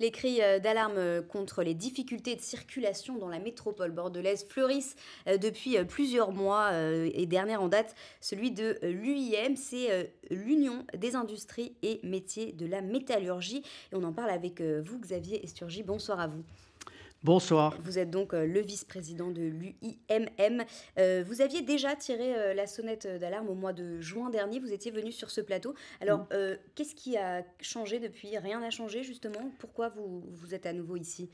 Les cris euh, d'alarme euh, contre les difficultés de circulation dans la métropole bordelaise fleurissent euh, depuis plusieurs mois et dernière en date, celui de l'UIM, c'est l'Union des industries et métiers de la métallurgie. Et on en parle avec vous, Xavier Esturgi. Bonsoir à vous. Bonsoir. Vous êtes donc euh, le vice-président de l'UIMM. Euh, vous aviez déjà tiré euh, la sonnette d'alarme au mois de juin dernier. Vous étiez venu sur ce plateau. Alors, qu'est-ce qui a changé depuis Rien n'a changé, justement. Pourquoi vous, vous êtes à nouveau ici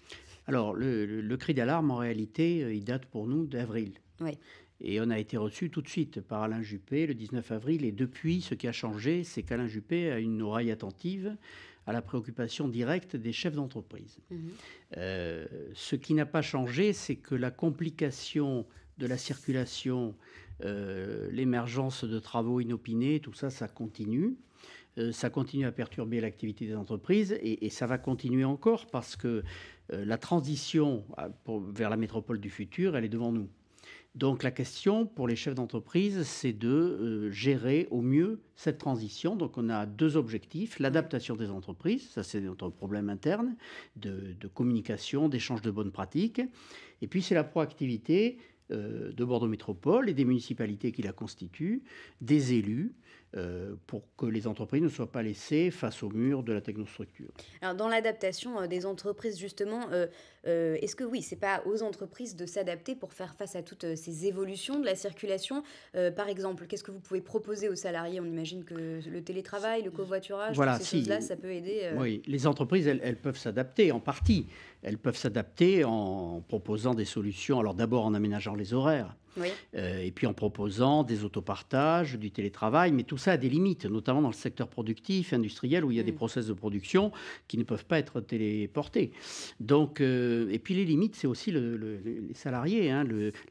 Alors, le, cri d'alarme, en réalité, il date pour nous d'avril. Et on a été reçu tout de suite par Alain Juppé le 19 avril. Et depuis, ce qui a changé, c'est qu'Alain Juppé a une oreille attentive à la préoccupation directe des chefs d'entreprise. Mhm. Euh, ce qui n'a pas changé, c'est que la complication de la circulation, euh, l'émergence de travaux inopinés, tout ça, ça continue. Euh, ça continue à perturber l'activité des entreprises et, ça va continuer encore parce que la transition vers la métropole du futur, elle est devant nous. Donc la question pour les chefs d'entreprise, c'est de euh, gérer au mieux cette transition. Donc on a deux objectifs, l'adaptation des entreprises, ça c'est notre problème interne, de, communication, d'échange de bonnes pratiques, et puis c'est la proactivité euh, de Bordeaux Métropole et des municipalités qui la constituent, des élus, euh, pour que les entreprises ne soient pas laissées face au mur de la technostructure. Alors dans l'adaptation euh, des entreprises justement, euh, est-ce que oui, c'est pas aux entreprises de s'adapter pour faire face à toutes ces évolutions de la circulation Par exemple, qu'est-ce que vous pouvez proposer aux salariés On imagine que le télétravail, le covoiturage, ces choses-là, ça peut aider. Oui, les entreprises, elles peuvent s'adapter en partie. Elles peuvent s'adapter en proposant des solutions. Alors d'abord en aménageant les horaires. Euh, et puis en proposant des autopartages, du télétravail, mais tout ça a des limites, notamment dans le secteur productif, industriel, où il y a des mm. process de production qui ne peuvent pas être téléportés. Donc, euh, et puis les limites, c'est aussi le, les salariés, hein,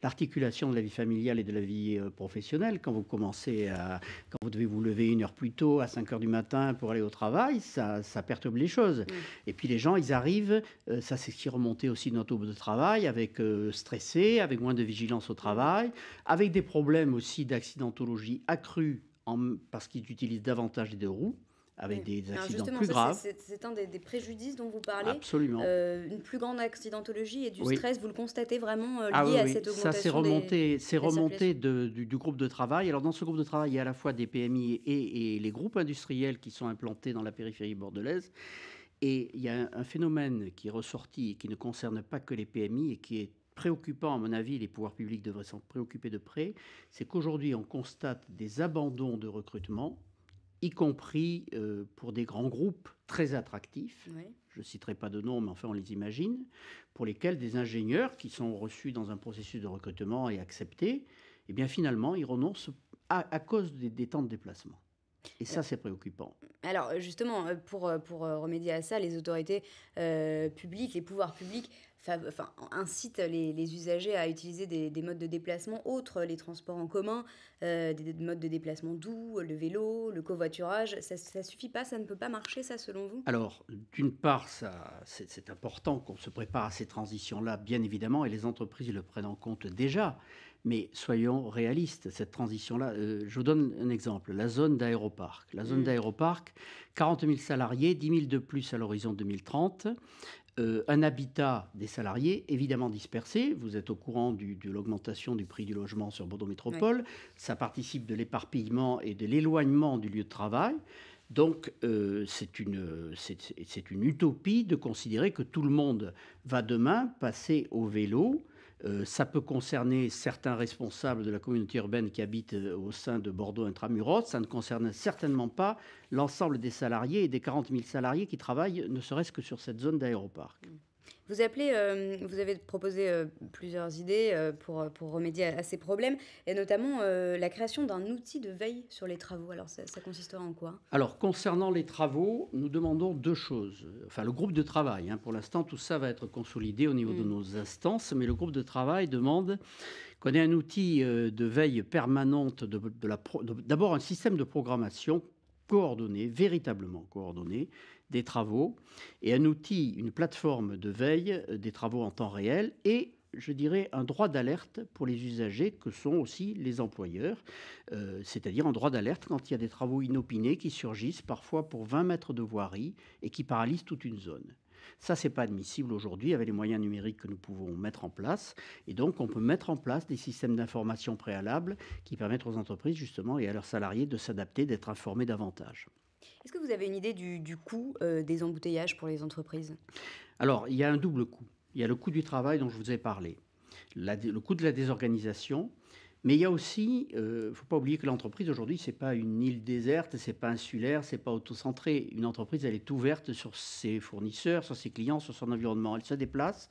l'articulation de la vie familiale et de la vie euh, professionnelle. Quand vous commencez à, quand vous devez vous lever une heure plus tôt, à 5 heures du matin pour aller au travail, ça, ça perturbe les choses. Mm. Et puis les gens, ils arrivent, ça c'est ce qui remontait aussi dans notre taux de travail, avec stressé, avec moins de vigilance au travail avec des problèmes aussi d'accidentologie accrue en, parce qu'ils utilisent davantage les deux roues avec des accidents plus graves. C'est un des, préjudices dont vous parlez. Absolument. Euh, une plus grande accidentologie et du stress, vous le constatez vraiment euh, ah lié à cette augmentation. Ça, c'est remonté, c'est remonté du, groupe de travail. Alors, dans ce groupe de travail, il y a à la fois des PMI et, les groupes industriels qui sont implantés dans la périphérie bordelaise. Et il y a un, un phénomène qui est ressorti et qui ne concerne pas que les PMI et qui est préoccupant, à mon avis, les pouvoirs publics devraient s'en préoccuper de près, c'est qu'aujourd'hui on constate des abandons de recrutement, y compris euh, pour des grands groupes très attractifs, je ne citerai pas de noms, mais enfin on les imagine, pour lesquels des ingénieurs qui sont reçus dans un processus de recrutement et acceptés, eh bien finalement ils renoncent à, cause des temps de déplacement. Et ça, c'est préoccupant. Alors, justement, euh, pour, euh, euh, remédier à ça, les autorités publiques, les pouvoirs publics, enfin, incitent les, usagers à utiliser des, modes de déplacement autres, les transports en commun, des, modes de déplacement doux, le vélo, le covoiturage. Ça ne suffit pas, ça ne peut pas marcher, ça, selon vous Alors, d'une part, ça, c'est important qu'on se prépare à ces transitions-là, bien évidemment, et les entreprises le prennent en compte déjà. Mais soyons réalistes, cette transition-là, euh, je vous donne un exemple, la zone d'aéroparc. La zone mm. d'aéroparc, 40 000 salariés, 10 000 de plus à l'horizon 2030, euh, un habitat des salariés évidemment dispersé. Vous êtes au courant de l'augmentation du prix du logement sur Bordeaux Métropole. Ça participe de l'éparpillement et de l'éloignement du lieu de travail. Donc euh, c'est une, utopie de considérer que tout le monde va demain passer au vélo euh, ça peut concerner certains responsables de la communauté urbaine qui habitent euh, au sein de Bordeaux intramuros. Ça ne concerne certainement pas l'ensemble des salariés et des 40 000 salariés qui travaillent ne serait-ce que sur cette zone d'aéroparc. Mmh. Vous appelez, euh, vous avez proposé euh, plusieurs idées euh, pour, pour remédier à, ces problèmes, et notamment la création d'un outil de veille sur les travaux. Alors, ça, consistera en quoi Alors, concernant les travaux, nous demandons deux choses. Enfin, le groupe de travail, hein. pour l'instant, tout ça va être consolidé au niveau de mm. nos instances, mais le groupe de travail demande qu'on ait un outil de veille permanente, d'abord de, D'abord, un système de programmation coordonné, véritablement coordonné, des travaux et un outil, une plateforme de veille euh, des travaux en temps réel et je dirais, un droit d'alerte pour les usagers que sont aussi les employeurs, euh, c'est-à-dire un droit d'alerte quand il y a des travaux inopinés qui surgissent parfois pour 20 mètres de voirie et qui paralysent toute une zone. Ça, n'est pas admissible aujourd'hui avec les moyens numériques que nous pouvons mettre en place. Et donc, on peut mettre en place des systèmes d'information préalables qui permettent aux entreprises, justement, et à leurs salariés de s'adapter, d'être informés davantage. Est-ce que vous avez une idée du, coût euh, des embouteillages pour les entreprises Alors, il y a un double coût. Il y a le coût du travail dont je vous ai parlé, le coût de la désorganisation, mais il y a aussi, il euh, faut pas oublier que l'entreprise aujourd'hui, ce n'est pas une île déserte, ce n'est pas insulaire, ce n'est pas autocentré. Une entreprise, elle est ouverte sur ses fournisseurs, sur ses clients, sur son environnement. Elle se déplace.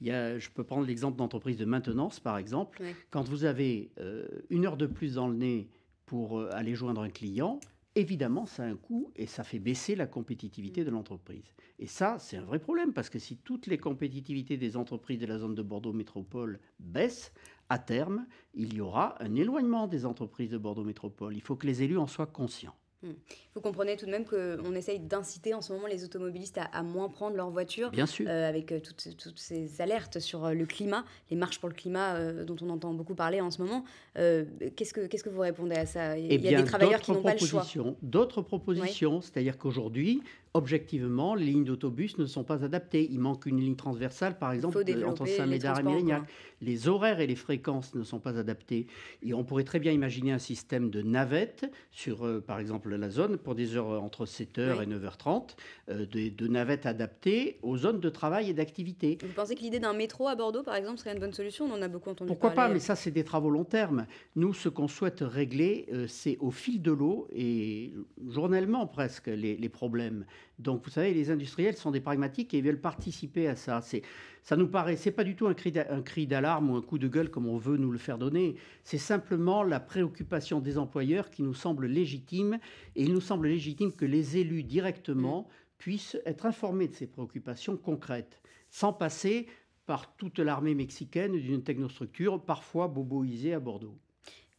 je peux prendre l'exemple d'entreprise de maintenance, par exemple. Quand vous avez euh, une heure de plus dans le nez pour aller joindre un client, évidemment, ça a un coût et ça fait baisser la compétitivité mm. de l'entreprise. Et ça, c'est un vrai problème parce que si toutes les compétitivités des entreprises de la zone de Bordeaux Métropole baissent, à terme, il y aura un éloignement des entreprises de Bordeaux Métropole. Il faut que les élus en soient conscients. Hmm. Vous comprenez tout de même qu'on essaye d'inciter en ce moment les automobilistes à, moins prendre leur voiture. Bien sûr. Euh, avec euh, toutes, ces alertes sur euh, le climat, les marches pour le climat dont on entend beaucoup parler en ce moment. qu'est-ce, que, vous répondez à ça Il y, a eh des travailleurs qui n'ont pas le choix. D'autres propositions, c'est-à-dire qu'aujourd'hui, objectivement, les lignes d'autobus ne sont pas adaptées. Il manque une ligne transversale, par exemple, entre Saint-Médard et Mérignac. Les horaires et les fréquences ne sont pas adaptés. Et on pourrait très bien imaginer un système de navettes sur, euh, par exemple, la zone pour des heures euh, entre 7h et 9h30, euh, de, navettes adaptées aux zones de travail et d'activité. Vous pensez que l'idée d'un métro à Bordeaux, par exemple, serait une bonne solution On en a beaucoup entendu Pourquoi pas Mais ça, c'est des travaux long terme. Nous, ce qu'on souhaite régler, c'est au fil de l'eau et journellement presque les, les problèmes. Donc, vous savez, les industriels sont des pragmatiques et ils veulent participer à ça. C'est, ça nous paraît, c'est pas du tout un cri d'alarme ou un coup de gueule comme on veut nous le faire donner. C'est simplement la préoccupation des employeurs qui nous semble légitime et il nous semble légitime que les élus directement puissent être informés de ces préoccupations concrètes, sans passer par toute l'armée mexicaine d'une technostructure parfois boboisée à Bordeaux.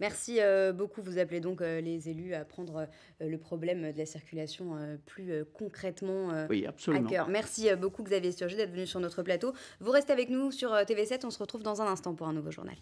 Merci euh, beaucoup. Vous appelez donc euh, les élus à prendre euh, le problème de la circulation plus concrètement oui, absolument. à cœur. Merci beaucoup, Xavier Sturgé, d'être venu sur notre plateau. Vous restez avec nous sur TV7. On se retrouve dans un instant pour un nouveau journal.